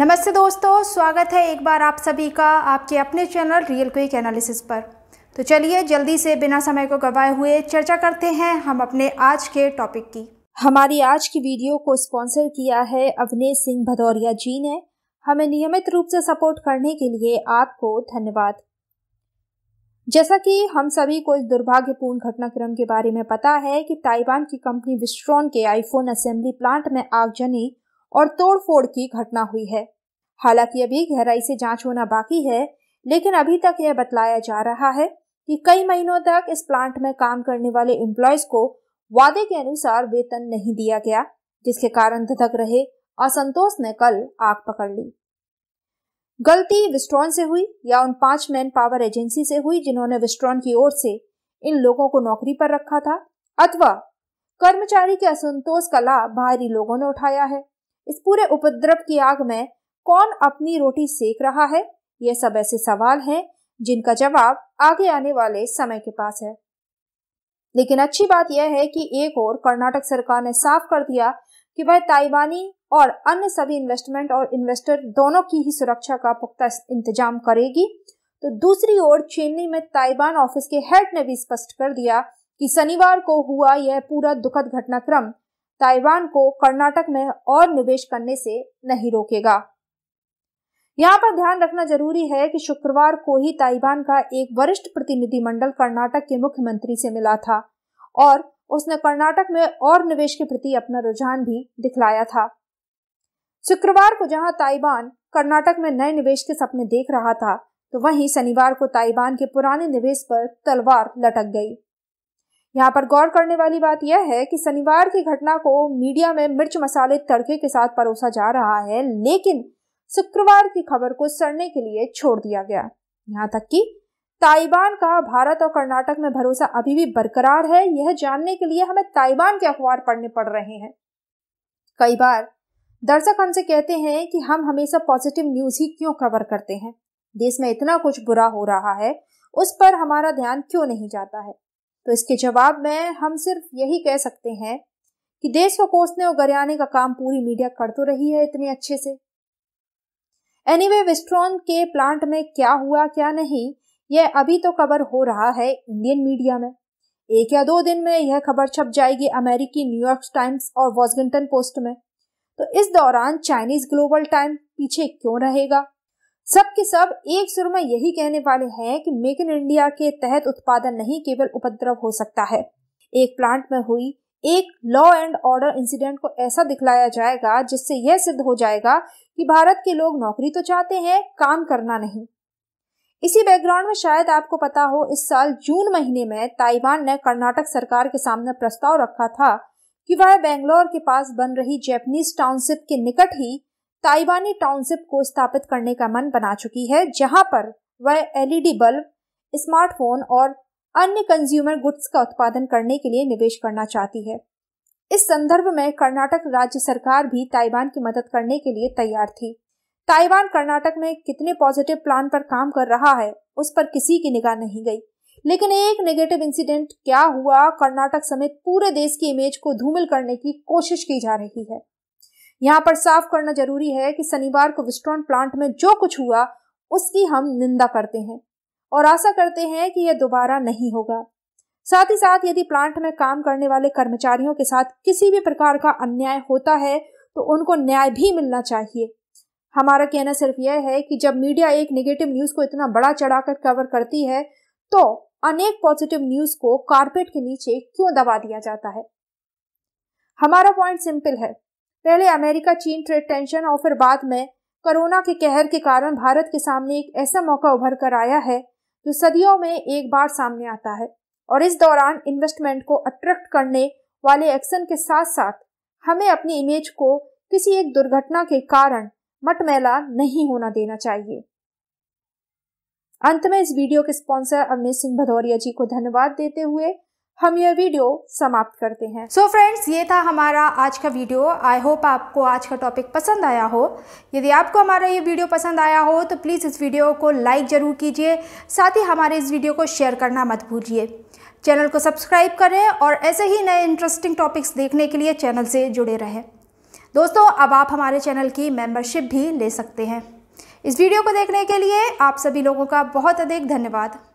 नमस्ते दोस्तों स्वागत है एक बार आप सभी का आपके अपने चैनल रियल क्विक एनालिसिस पर तो चलिए जल्दी से बिना समय को गवाए हुए चर्चा करते हैं हम अपने आज के टॉपिक की हमारी आज की वीडियो को स्पॉन्सर किया है अवनेश सिंह भदौरिया जी ने हमें नियमित रूप से सपोर्ट करने के लिए आपको धन्यवाद जैसा कि हम सभी को इस दुर्भाग्यपूर्ण घटनाक्रम के बारे में पता है कि ताइवान की कंपनी विस्ट्रॉन के आईफोन असेंबली प्लांट में आगजनी और तोड़फोड़ की घटना हुई है हालांकि अभी गहराई से जांच होना बाकी है लेकिन अभी तक यह बतलाया जा रहा है कि कई महीनों तक इस प्लांट में काम करने वाले एम्प्लॉयज को वादे के अनुसार वेतन नहीं दिया गया जिसके कारण धधक रहे असंतोष ने कल आग पकड़ ली गलती विस्ट्रॉन से हुई या उन पांच मैन पावर एजेंसी से हुई जिन्होंने विस्ट्रॉन की ओर से इन लोगों को नौकरी पर रखा था अथवा कर्मचारी के असंतोष का लाभ बाहरी लोगों ने उठाया है इस पूरे उपद्रव की आग में कौन अपनी रोटी सेक रहा है ये सब ऐसे सवाल हैं जिनका जवाब आगे आने वाले समय के पास है लेकिन अच्छी बात यह है कि एक और कर्नाटक सरकार ने साफ कर दिया कि वह ताइवानी और अन्य सभी इन्वेस्टमेंट और इन्वेस्टर दोनों की ही सुरक्षा का पुख्ता इंतजाम करेगी तो दूसरी ओर चेन्नई में ताइवान ऑफिस के हेड ने भी स्पष्ट कर दिया कि शनिवार को हुआ यह पूरा दुखद घटनाक्रम ताइवान को कर्नाटक में और निवेश करने से नहीं रोकेगा यहाँ पर ध्यान रखना जरूरी है कि शुक्रवार को ही ताइवान का एक वरिष्ठ प्रतिनिधिमंडल कर्नाटक के मुख्यमंत्री से मिला था और उसने कर्नाटक में और निवेश के प्रति अपना रुझान भी दिखलाया था शुक्रवार को जहां ताइवान कर्नाटक में नए निवेश के सपने देख रहा था तो वहीं शनिवार को ताइवान के पुराने निवेश पर तलवार लटक गई यहाँ पर गौर करने वाली बात यह है कि शनिवार की घटना को मीडिया में मिर्च मसाले तड़के के साथ परोसा जा रहा है लेकिन शुक्रवार की खबर को सड़ने के लिए छोड़ दिया गया यहाँ तक कि ताइवान का भारत और कर्नाटक में भरोसा अभी भी बरकरार है यह जानने के लिए हमें ताइवान के अखबार पढ़ने पड़ रहे हैं कई बार दर्शक हमसे कहते हैं कि हम हमेशा पॉजिटिव न्यूज ही क्यों कवर करते हैं देश में इतना कुछ बुरा हो रहा है उस पर हमारा ध्यान क्यों नहीं जाता है तो इसके जवाब में हम सिर्फ यही कह सकते हैं कि देश को कोसने और गरियाने का काम पूरी मीडिया कर तो रही है इतने अच्छे से एनीवे anyway, के प्लांट में क्या हुआ क्या नहीं यह अभी तो कवर हो रहा है इंडियन मीडिया में एक या दो दिन में यह खबर छप जाएगी अमेरिकी न्यूयॉर्क टाइम्स और वॉशिंगटन पोस्ट में तो इस दौरान चाइनीज ग्लोबल टाइम पीछे क्यों रहेगा सब के सब एक सुर में यही कहने वाले हैं कि मेक इन इंडिया के तहत उत्पादन नहीं केवल उपद्रव हो सकता है एक प्लांट में हुई एक लॉ एंड ऑर्डर इंसिडेंट को ऐसा दिखलाया जाएगा जिससे यह सिद्ध हो जाएगा कि भारत के लोग नौकरी तो चाहते हैं काम करना नहीं इसी बैकग्राउंड में शायद आपको पता हो इस साल जून महीने में ताइवान ने कर्नाटक सरकार के सामने प्रस्ताव रखा था कि वह बेंगलोर के पास बन रही जैपनीज टाउनशिप के निकट ही ताइवानी टाउनशिप को स्थापित करने का मन बना चुकी है जहां पर वह एलईडी बल्ब स्मार्टफोन और अन्य कंज्यूमर गुड्स का उत्पादन करने के लिए निवेश करना चाहती है इस संदर्भ में कर्नाटक राज्य सरकार भी ताइवान की मदद करने के लिए तैयार थी ताइवान कर्नाटक में कितने पॉजिटिव प्लान पर काम कर रहा है उस पर किसी की निगाह नहीं गई लेकिन एक नेगेटिव इंसिडेंट क्या हुआ कर्नाटक समेत पूरे देश की इमेज को धूमिल करने की कोशिश की जा रही है यहाँ पर साफ करना जरूरी है कि शनिवार को विस्ट्रॉन प्लांट में जो कुछ हुआ उसकी हम निंदा करते हैं और आशा करते हैं कि यह दोबारा नहीं होगा साथ ही साथ यदि प्लांट में काम करने वाले कर्मचारियों के साथ किसी भी प्रकार का अन्याय होता है तो उनको न्याय भी मिलना चाहिए हमारा कहना सिर्फ यह है कि जब मीडिया एक नेगेटिव न्यूज़ को इतना बड़ा चढ़ाकर कवर करती है तो अनेक पॉजिटिव न्यूज़ को कारपेट के नीचे क्यों दबा दिया जाता है हमारा पॉइंट सिंपल है पहले अमेरिका चीन ट्रेड टेंशन और फिर बाद में कोरोना के कहर के कारण भारत के सामने एक ऐसा मौका उभर कर आया है जो सदियों में एक बार सामने आता है और इस दौरान इन्वेस्टमेंट को अट्रैक्ट करने वाले एक्शन के साथ साथ हमें अपनी इमेज को किसी एक दुर्घटना के कारण मटमैला नहीं होना देना चाहिए अंत में इस वीडियो के स्पॉन्सर अवनीत सिंह भदौरिया जी को धन्यवाद देते हुए हम यह वीडियो समाप्त करते हैं सो so फ्रेंड्स ये था हमारा आज का वीडियो आई होप आपको आज का टॉपिक पसंद आया हो यदि आपको हमारा ये वीडियो पसंद आया हो तो प्लीज़ इस वीडियो को लाइक ज़रूर कीजिए साथ ही हमारे इस वीडियो को शेयर करना मत भूलिए चैनल को सब्सक्राइब करें और ऐसे ही नए इंटरेस्टिंग टॉपिक्स देखने के लिए चैनल से जुड़े रहें दोस्तों अब आप हमारे चैनल की मेम्बरशिप भी ले सकते हैं इस वीडियो को देखने के लिए आप सभी लोगों का बहुत अधिक धन्यवाद